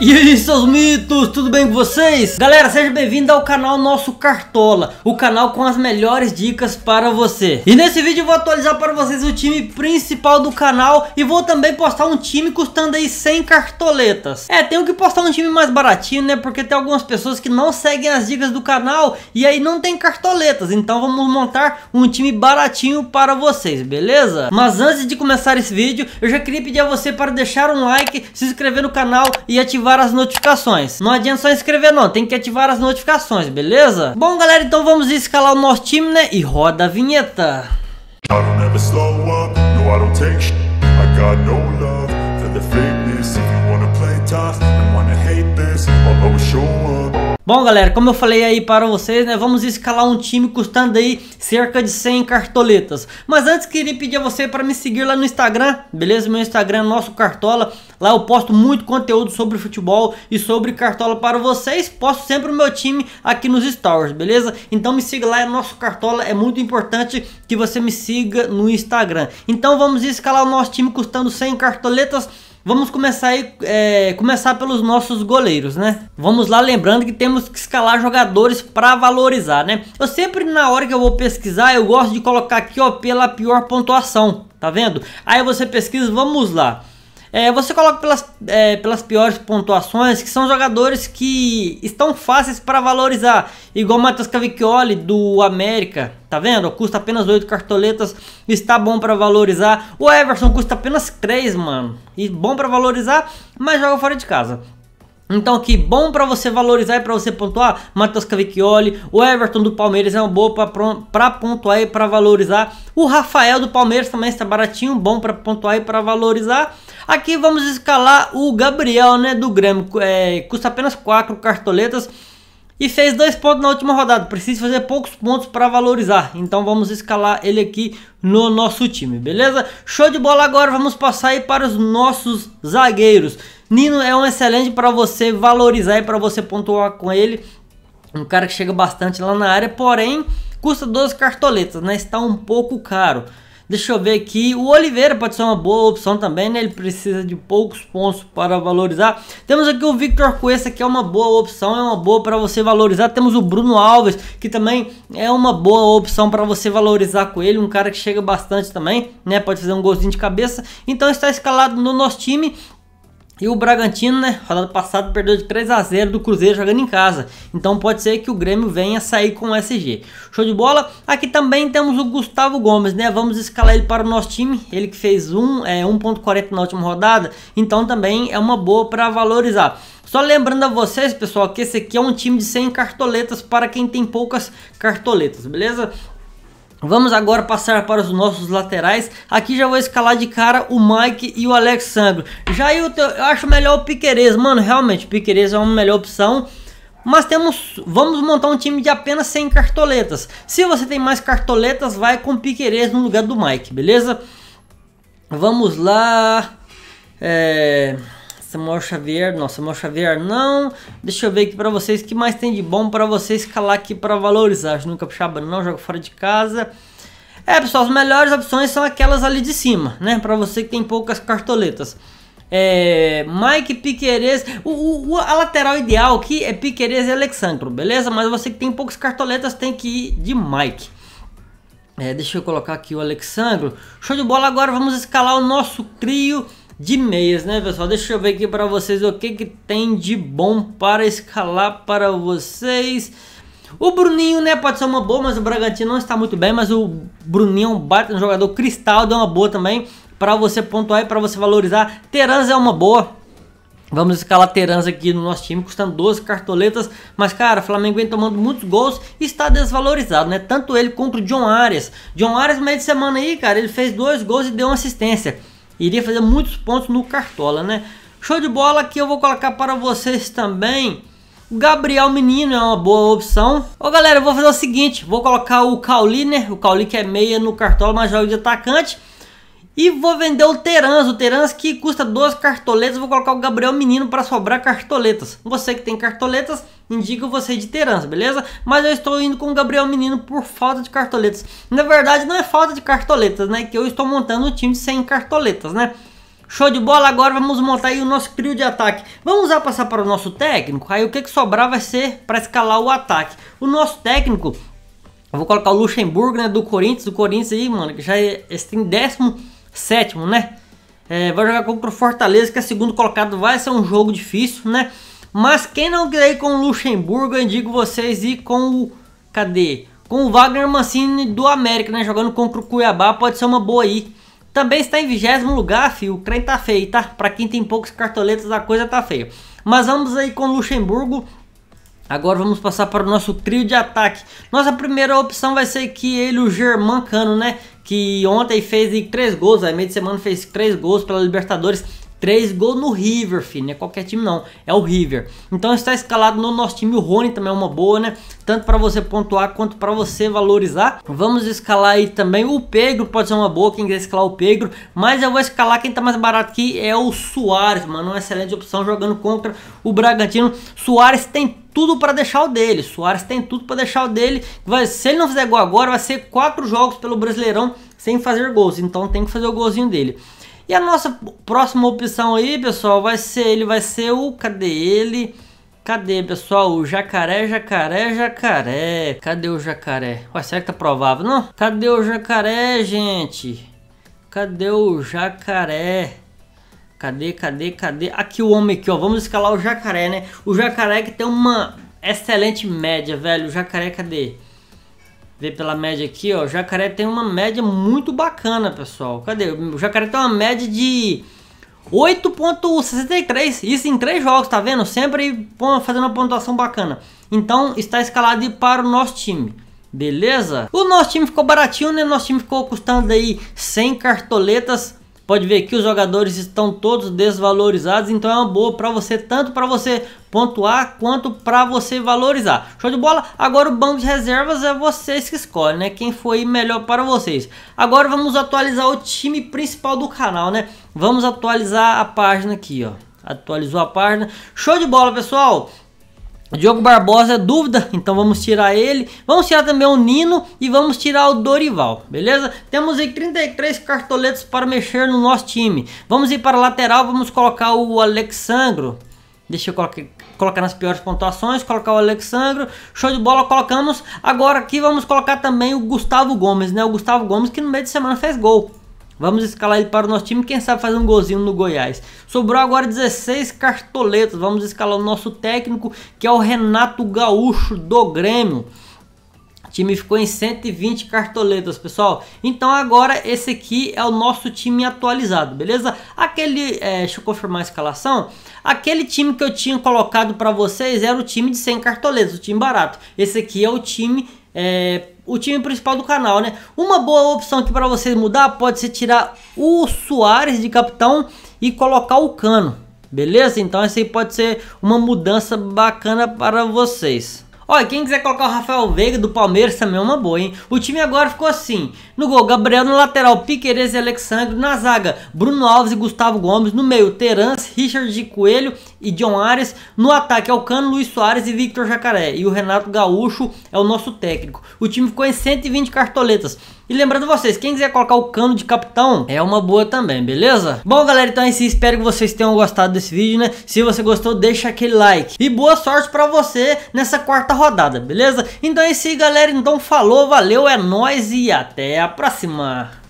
E aí, seus mitos, tudo bem com vocês? Galera, seja bem-vindo ao canal Nosso Cartola, o canal com as melhores dicas para você. E nesse vídeo eu vou atualizar para vocês o time principal do canal e vou também postar um time custando aí 100 cartoletas. É, tenho que postar um time mais baratinho, né, porque tem algumas pessoas que não seguem as dicas do canal e aí não tem cartoletas, então vamos montar um time baratinho para vocês, beleza? Mas antes de começar esse vídeo, eu já queria pedir a você para deixar um like, se inscrever no canal e ativar ativar as notificações. Não adianta só inscrever não, tem que ativar as notificações, beleza? Bom galera, então vamos escalar o nosso time, né? E roda a vinheta. I Bom galera, como eu falei aí para vocês, né, vamos escalar um time custando aí cerca de 100 cartoletas. Mas antes queria pedir a você para me seguir lá no Instagram, beleza? Meu Instagram é nosso Cartola. Lá eu posto muito conteúdo sobre futebol e sobre Cartola para vocês. Posto sempre o meu time aqui nos stories, beleza? Então me siga lá, é nosso Cartola. É muito importante que você me siga no Instagram. Então vamos escalar o nosso time custando 100 cartoletas. Vamos começar aí, é, começar pelos nossos goleiros, né? Vamos lá, lembrando que temos que escalar jogadores para valorizar, né? Eu sempre na hora que eu vou pesquisar, eu gosto de colocar aqui ó pela pior pontuação, tá vendo? Aí você pesquisa, vamos lá. É, você coloca pelas, é, pelas piores pontuações, que são jogadores que estão fáceis para valorizar. Igual o Matheus Cavicchioli do América, tá vendo? Custa apenas 8 cartoletas, está bom para valorizar. O Everson custa apenas 3, mano. E bom para valorizar, mas joga fora de casa. Então que bom para você valorizar e para você pontuar, Matheus Cavicchioli, o Everton do Palmeiras é um bom para pontuar e para valorizar. O Rafael do Palmeiras também está baratinho, bom para pontuar e para valorizar. Aqui vamos escalar o Gabriel, né, do Grêmio. É, custa apenas 4 cartoletas e fez dois pontos na última rodada. Precisa fazer poucos pontos para valorizar. Então vamos escalar ele aqui no nosso time, beleza? Show de bola agora, vamos passar aí para os nossos zagueiros. Nino é um excelente para você valorizar e para você pontuar com ele. Um cara que chega bastante lá na área, porém custa 12 cartoletas, né? Está um pouco caro. Deixa eu ver aqui. O Oliveira pode ser uma boa opção também, né? Ele precisa de poucos pontos para valorizar. Temos aqui o Victor Cuesta, que é uma boa opção, é uma boa para você valorizar. Temos o Bruno Alves, que também é uma boa opção para você valorizar com ele. Um cara que chega bastante também, né? Pode fazer um golzinho de cabeça. Então está escalado no nosso time e o Bragantino, né, rodada passada perdeu de 3 a 0 do Cruzeiro jogando em casa. Então pode ser que o Grêmio venha sair com o SG. Show de bola. Aqui também temos o Gustavo Gomes, né? Vamos escalar ele para o nosso time. Ele que fez um, é, 1.40 na última rodada. Então também é uma boa para valorizar. Só lembrando a vocês, pessoal, que esse aqui é um time de 100 cartoletas para quem tem poucas cartoletas, beleza? Vamos agora passar para os nossos laterais. Aqui já vou escalar de cara o Mike e o Alexandre. Já eu, eu acho melhor o Piqueires. Mano, realmente, Piqueires é uma melhor opção. Mas temos, vamos montar um time de apenas 100 cartoletas. Se você tem mais cartoletas, vai com Piqueires no lugar do Mike, beleza? Vamos lá. É... Samuel Xavier, não, Samuel Xavier não. Deixa eu ver aqui para vocês que mais tem de bom para você escalar aqui para valorizar. Nunca puxava não, joga fora de casa. É, pessoal, as melhores opções são aquelas ali de cima, né? Para você que tem poucas cartoletas. É, Mike Piqueires, o, o, a lateral ideal aqui é Piqueires e Alexandro, beleza? Mas você que tem poucas cartoletas tem que ir de Mike. É, deixa eu colocar aqui o Alexandro. Show de bola, agora vamos escalar o nosso trio de meias, né, pessoal? Deixa eu ver aqui para vocês o que, que tem de bom para escalar para vocês. O Bruninho, né, pode ser uma boa, mas o Bragantino não está muito bem, mas o Bruninho é um baita jogador cristal, dá é uma boa também para você pontuar e para você valorizar. Teranza é uma boa. Vamos escalar Teranza aqui no nosso time, custando 12 cartoletas, mas cara, Flamengo vem tomando muitos gols e está desvalorizado, né? Tanto ele quanto o John Arias. John Arias, meio de semana aí, cara, ele fez dois gols e deu uma assistência iria fazer muitos pontos no Cartola, né? Show de bola que eu vou colocar para vocês também. O Gabriel Menino é uma boa opção. Ô galera, eu vou fazer o seguinte: vou colocar o Cauli, né? O Cauli que é meia no Cartola, mas joga de atacante. E vou vender o Terans, o Terans que custa 12 cartoletas, vou colocar o Gabriel Menino para sobrar cartoletas. Você que tem cartoletas, indico você de Terans, beleza? Mas eu estou indo com o Gabriel Menino por falta de cartoletas. Na verdade não é falta de cartoletas, né? Que eu estou montando um time sem cartoletas, né? Show de bola, agora vamos montar aí o nosso trio de ataque. Vamos lá passar para o nosso técnico, aí o que, que sobrar vai ser para escalar o ataque. O nosso técnico, eu vou colocar o Luxemburgo, né, do Corinthians, do Corinthians aí, mano, que já é, tem décimo sétimo, né? É, vai jogar contra o Fortaleza, que é segundo colocado, vai ser um jogo difícil, né? Mas quem não quer ir com o Luxemburgo, eu indico vocês ir com o. Cadê? Com o Wagner Mancini do América, né? Jogando contra o Cuiabá, pode ser uma boa aí. Também está em vigésimo lugar, filho. O trem tá feio, tá? Pra quem tem poucos cartoletas, a coisa tá feia. Mas vamos aí com o Luxemburgo. Agora vamos passar para o nosso trio de ataque. Nossa primeira opção vai ser que ele, o Germancano, Cano, né? que ontem fez três gols, aí meio de semana fez três gols pela Libertadores. Três gols no River, filho, não é qualquer time não, é o River. Então está escalado no nosso time, o Rony também é uma boa, né? Tanto para você pontuar quanto para você valorizar. Vamos escalar aí também o Pedro, pode ser uma boa quem quiser escalar o Pedro, mas eu vou escalar quem tá mais barato aqui é o Soares, mano, uma excelente opção jogando contra o Bragantino. Soares tem tudo para deixar o dele. Soares tem tudo para deixar o dele. Vai, se ele não fizer gol agora, vai ser quatro jogos pelo Brasileirão sem fazer gols. Então tem que fazer o golzinho dele. E a nossa próxima opção aí, pessoal, vai ser ele, vai ser o cadê ele? Cadê, pessoal? O jacaré, jacaré, jacaré. Cadê o jacaré? Ué, será que tá provável, não? Cadê o jacaré, gente? Cadê o jacaré? Cadê, cadê, cadê? Aqui o homem aqui, ó. Vamos escalar o jacaré, né? O jacaré que tem uma excelente média, velho. O jacaré, cadê? Vê pela média aqui, ó. O jacaré tem uma média muito bacana, pessoal. Cadê? O jacaré tem uma média de 8.63. Isso em três jogos, tá vendo? Sempre fazendo uma pontuação bacana. Então, está escalado para o nosso time. Beleza? O nosso time ficou baratinho, né? O Nosso time ficou custando aí 100 cartoletas Pode ver que os jogadores estão todos desvalorizados, então é uma boa para você, tanto para você pontuar quanto para você valorizar. Show de bola? Agora o banco de reservas é vocês que escolhem, né? Quem foi melhor para vocês. Agora vamos atualizar o time principal do canal, né? Vamos atualizar a página aqui, ó. Atualizou a página. Show de bola, pessoal! Diogo Barbosa é dúvida, então vamos tirar ele. Vamos tirar também o Nino e vamos tirar o Dorival, beleza? Temos aí 33 cartoletas para mexer no nosso time. Vamos ir para a lateral, vamos colocar o Alexandro. Deixa eu colocar, colocar nas piores pontuações, colocar o Alexandro, show de bola, colocamos. Agora aqui vamos colocar também o Gustavo Gomes, né? O Gustavo Gomes que no meio de semana fez gol. Vamos escalar ele para o nosso time, quem sabe fazer um golzinho no Goiás. Sobrou agora 16 cartoletas, vamos escalar o nosso técnico, que é o Renato Gaúcho do Grêmio. O time ficou em 120 cartoletas, pessoal. Então agora esse aqui é o nosso time atualizado, beleza? Aquele, é, deixa eu confirmar a escalação. Aquele time que eu tinha colocado para vocês era o time de 100 cartoletas, o time barato. Esse aqui é o time é, o time principal do canal, né? Uma boa opção aqui para você mudar pode ser tirar o Soares de capitão e colocar o Cano, beleza? Então essa aí pode ser uma mudança bacana para vocês. Olha, quem quiser colocar o Rafael Veiga do Palmeiras também é uma boa, hein? O time agora ficou assim. No gol, Gabriel no lateral, Piqueires e Alexandre. Na zaga, Bruno Alves e Gustavo Gomes. No meio, Terence, Richard de Coelho e John Arias. No ataque, Alcano, é Luiz Soares e Victor Jacaré. E o Renato Gaúcho é o nosso técnico. O time ficou em 120 cartoletas. E lembrando vocês, quem quiser colocar o cano de capitão, é uma boa também, beleza? Bom, galera, então é isso. Espero que vocês tenham gostado desse vídeo, né? Se você gostou, deixa aquele like. E boa sorte pra você nessa quarta rodada, beleza? Então é isso aí, galera. Então falou, valeu, é nóis e até a próxima.